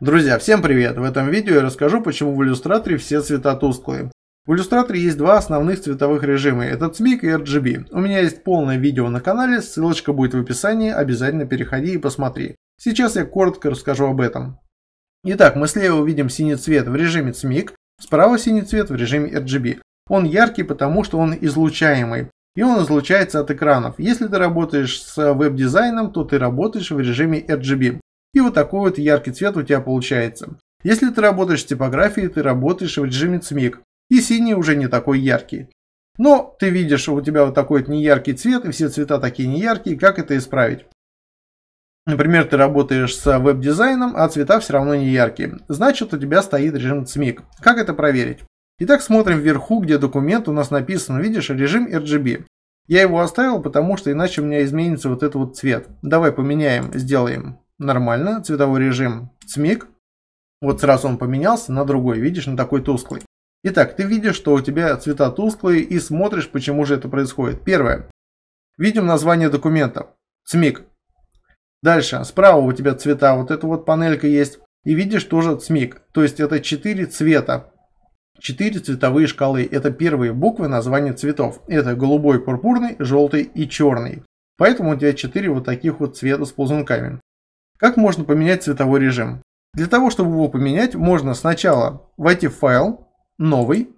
Друзья, всем привет! В этом видео я расскажу, почему в иллюстраторе все цвета тусклые. В иллюстраторе есть два основных цветовых режима, это CMYK и RGB. У меня есть полное видео на канале, ссылочка будет в описании, обязательно переходи и посмотри. Сейчас я коротко расскажу об этом. Итак, мы слева увидим синий цвет в режиме CMYK, справа синий цвет в режиме RGB. Он яркий, потому что он излучаемый, и он излучается от экранов. Если ты работаешь с веб-дизайном, то ты работаешь в режиме RGB. И вот такой вот яркий цвет у тебя получается. Если ты работаешь с типографией, ты работаешь в режиме ЦМИК. И синий уже не такой яркий. Но ты видишь, у тебя вот такой вот неяркий цвет, и все цвета такие неяркие. Как это исправить? Например, ты работаешь с веб-дизайном, а цвета все равно не яркие. Значит, у тебя стоит режим CMYK. Как это проверить? Итак, смотрим вверху, где документ у нас написан, видишь, режим RGB. Я его оставил, потому что иначе у меня изменится вот этот вот цвет. Давай поменяем, сделаем Нормально, цветовой режим. Цмик. Вот сразу он поменялся на другой, видишь, на такой тусклый. Итак, ты видишь, что у тебя цвета тусклые и смотришь, почему же это происходит. Первое. Видим название документа. смик. Дальше, справа у тебя цвета, вот эта вот панелька есть. И видишь тоже смик, То есть это 4 цвета. 4 цветовые шкалы. Это первые буквы названия цветов. Это голубой, пурпурный, желтый и черный. Поэтому у тебя 4 вот таких вот цвета с ползунками. Как можно поменять цветовой режим? Для того, чтобы его поменять, можно сначала войти в файл, новый,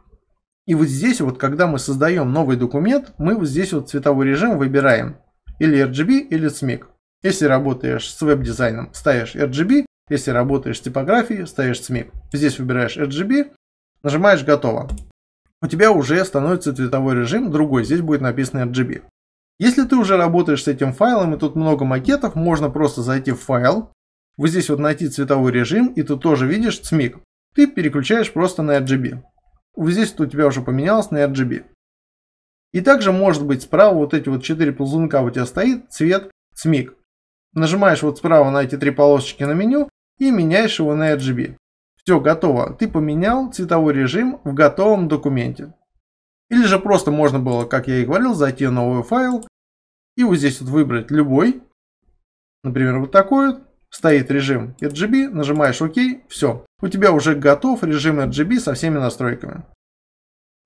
и вот здесь вот, когда мы создаем новый документ, мы вот здесь вот цветовой режим выбираем. Или RGB, или CMYK. Если работаешь с веб-дизайном, ставишь RGB. Если работаешь с типографией, ставишь CMYK. Здесь выбираешь RGB, нажимаешь «Готово». У тебя уже становится цветовой режим другой, здесь будет написано RGB. Если ты уже работаешь с этим файлом, и тут много макетов, можно просто зайти в файл, вот здесь вот найти цветовой режим, и тут тоже видишь цмик. Ты переключаешь просто на RGB. Вот здесь вот у тебя уже поменялось на RGB. И также может быть справа вот эти вот 4 ползунка у тебя стоит цвет цмик. Нажимаешь вот справа на эти три полосочки на меню и меняешь его на RGB. Все готово, ты поменял цветовой режим в готовом документе. Или же просто можно было, как я и говорил, зайти в новый файл и вот здесь вот выбрать любой. Например, вот такой вот. Стоит режим RGB, нажимаешь ОК, все. У тебя уже готов режим RGB со всеми настройками.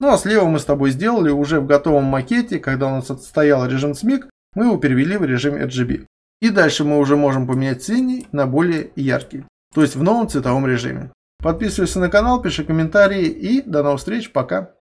Ну а слева мы с тобой сделали уже в готовом макете, когда у нас стоял режим SMIC, мы его перевели в режим RGB. И дальше мы уже можем поменять синий на более яркий, то есть в новом цветовом режиме. Подписывайся на канал, пиши комментарии и до новых встреч, пока!